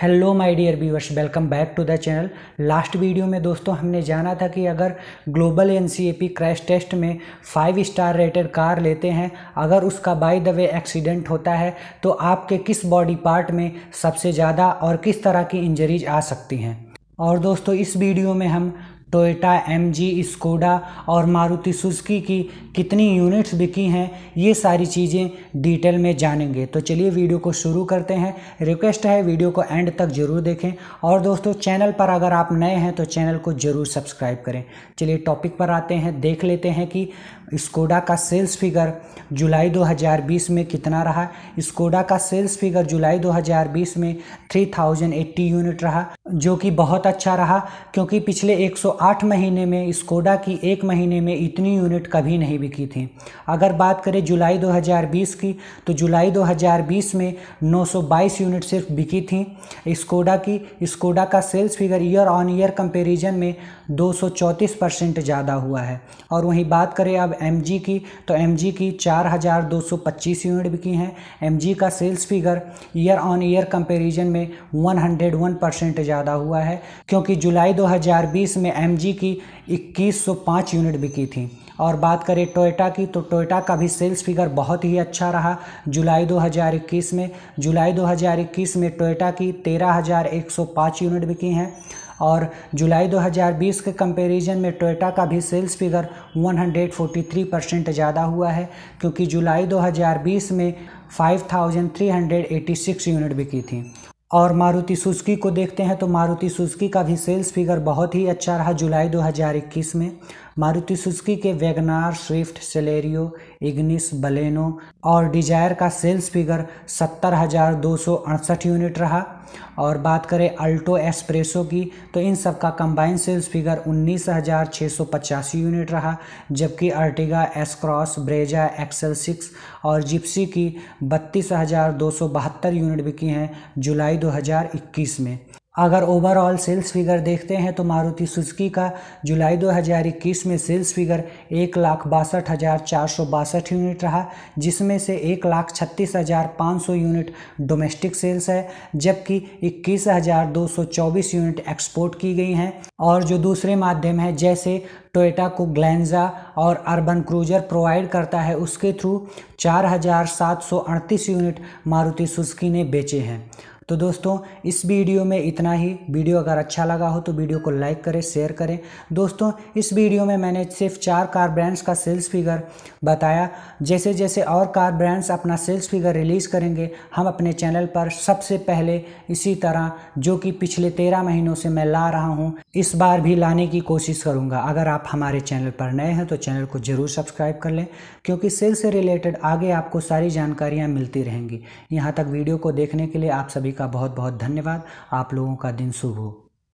hello my dear viewers welcome back to the channel last video में दोस्तों हमने जाना था कि अगर ग्लोबल एन क्रैश टेस्ट में फाइव स्टार रेटेड कार लेते हैं अगर उसका बाय द वे एक्सीडेंट होता है तो आपके किस बॉडी पार्ट में सबसे ज़्यादा और किस तरह की इंजरीज आ सकती हैं और दोस्तों इस वीडियो में हम टोयोटा एम जी स्कोडा और मारुति सुजुकी की कितनी यूनिट्स बिकी हैं ये सारी चीज़ें डिटेल में जानेंगे तो चलिए वीडियो को शुरू करते हैं रिक्वेस्ट है वीडियो को एंड तक ज़रूर देखें और दोस्तों चैनल पर अगर आप नए हैं तो चैनल को ज़रूर सब्सक्राइब करें चलिए टॉपिक पर आते हैं देख लेते हैं कि स्कोडा का सेल्स फिगर जुलाई 2020 में कितना रहा स्कोडा का सेल्स फिगर जुलाई 2020 में 3080 यूनिट रहा जो कि बहुत अच्छा रहा क्योंकि पिछले 108 महीने में स्कोडा की एक महीने में इतनी यूनिट कभी नहीं बिकी थी अगर बात करें जुलाई 2020 की तो जुलाई 2020 में 922 यूनिट सिर्फ बिकी थी स्कोडा की स्कोडा का sales figure year on year comparison में 234 परसेंट ज़्यादा हुआ है और वहीं बात करें अब एम की तो एम की चार यूनिट बिकी हैं एम का sales figure year on year comparison में वन परसेंट ज़्यादा ज़्यादा हुआ है क्योंकि जुलाई 2020 में एम की 2105 यूनिट बिकी थी और बात करें टोयोटा की तो टोयोटा का भी सेल्स फिगर बहुत ही अच्छा रहा जुलाई 2021 में जुलाई 2021 में टोयोटा की 13,105 यूनिट बिकी हैं और जुलाई 2020 के कंपैरिजन में टोयोटा का भी सेल्स फिगर 143 परसेंट ज़्यादा हुआ है क्योंकि जुलाई 2020 में 5,386 यूनिट बिकी थी और मारुति सुजुकी को देखते हैं तो मारुति सुजुकी का भी सेल्स फिगर बहुत ही अच्छा रहा जुलाई 2021 में मारुति सुजुकी के WagonR Swift Celerio Ignis Baleno और डिजायर का सेल्स फिगर सत्तर हज़ार दो सौ अड़सठ यूनिट रहा और बात करें अल्टो एस्प्रेसो की तो इन सब का कंबाइन सेल्स फिगर उन्नीस हज़ार छः सौ पचासी यूनिट रहा जबकि Ertiga S Cross Brezza XL six और जिप्सी की बत्तीस हज़ार दो सौ बहत्तर यूनिट बिकी हैं जुलाई दो हज़ार इक्कीस में अगर ओवरऑल सेल्स फिगर देखते हैं तो मारुति सुजुकी का जुलाई 2021 में सेल्स फिगर एक लाख बासठ हज़ार चार सौ बासठ यूनिट रहा जिसमें से एक लाख छत्तीस हज़ार पाँच सौ यूनिट डोमेस्टिक सेल्स है जबकि इक्कीस हज़ार दो सौ चौबीस यूनिट एक्सपोर्ट की गई हैं और जो दूसरे माध्यम है जैसे टोयोटा को ग्लैंजा और अर्बन क्रूजर प्रोवाइड करता है उसके थ्रू चार हज़ार सात सौ अड़तीस यूनिट मारुति सुजुकी ने बेचे हैं तो दोस्तों इस वीडियो में इतना ही वीडियो अगर अच्छा लगा हो तो वीडियो को लाइक करें शेयर करें दोस्तों इस वीडियो में मैंने सिर्फ चार कार ब्रांड्स का सेल्स फिगर बताया जैसे जैसे और कार ब्रांड्स अपना सेल्स फिगर रिलीज़ करेंगे हम अपने चैनल पर सबसे पहले इसी तरह जो कि पिछले तेरह महीनों से मैं ला रहा हूँ इस बार भी लाने की कोशिश करूँगा अगर आप हमारे चैनल पर नए हैं तो चैनल को ज़रूर सब्सक्राइब कर लें क्योंकि सेल्स से रिलेटेड आगे आपको सारी जानकारियाँ मिलती रहेंगी यहाँ तक वीडियो को देखने के लिए आप सभी का बहुत बहुत धन्यवाद आप लोगों का दिन शुभ हो